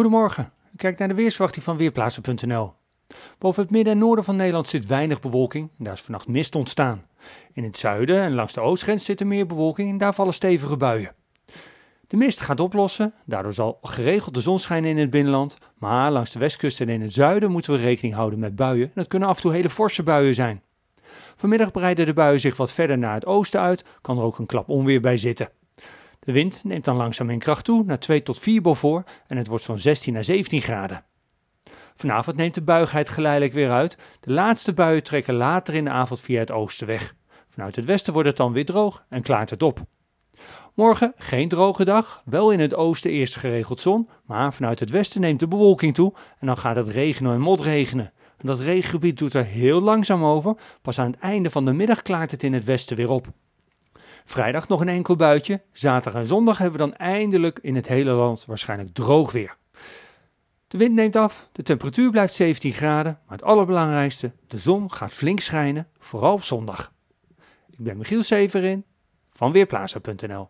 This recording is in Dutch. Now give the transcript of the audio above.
Goedemorgen, Kijk naar de weersverwachting van Weerplaatsen.nl. Boven het midden en noorden van Nederland zit weinig bewolking en daar is vannacht mist ontstaan. In het zuiden en langs de oostgrens zit er meer bewolking en daar vallen stevige buien. De mist gaat oplossen, daardoor zal geregeld de zon schijnen in het binnenland, maar langs de westkust en in het zuiden moeten we rekening houden met buien en dat kunnen af en toe hele forse buien zijn. Vanmiddag breiden de buien zich wat verder naar het oosten uit, kan er ook een klap onweer bij zitten. De wind neemt dan langzaam in kracht toe naar 2 tot 4 boven en het wordt zo'n 16 naar 17 graden. Vanavond neemt de buigheid geleidelijk weer uit. De laatste buien trekken later in de avond via het oosten weg. Vanuit het westen wordt het dan weer droog en klaart het op. Morgen geen droge dag, wel in het oosten eerst geregeld zon, maar vanuit het westen neemt de bewolking toe en dan gaat het regenen en motregenen. dat regengebied doet er heel langzaam over, pas aan het einde van de middag klaart het in het westen weer op. Vrijdag nog een enkel buitje. Zaterdag en zondag hebben we dan eindelijk in het hele land waarschijnlijk droog weer. De wind neemt af, de temperatuur blijft 17 graden, maar het allerbelangrijkste, de zon gaat flink schijnen, vooral op zondag. Ik ben Michiel Severin van Weerplaza.nl